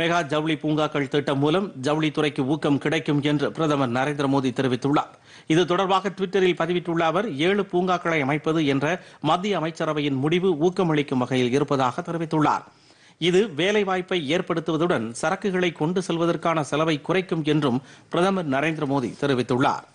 mega ஜவுளி பூங்காக்கள் திட்டம் மூலம் ஜவுளித்துறைக்கு ஊக்கம் கிடைக்கும் என்று பிரதமர் நரேந்திர மோடி தெரிவித்துள்ளார் இது தொடர்பாக டுவிட்டரில் பதிவிட்டுள்ள அவர் ஏழு பூங்காக்களை அமைப்பது என்ற மத்திய அமைச்சரவையின் முடிவு ஊக்கமளிக்கும் வகையில் இருப்பதாக தெரிவித்துள்ளார் இது வேலைவாய்ப்பை ஏற்படுத்துவதுடன் சரக்குகளை கொண்டு செல்வதற்கான செலவை குறைக்கும் என்றும் பிரதமர் நரேந்திர மோடி தெரிவித்துள்ளார்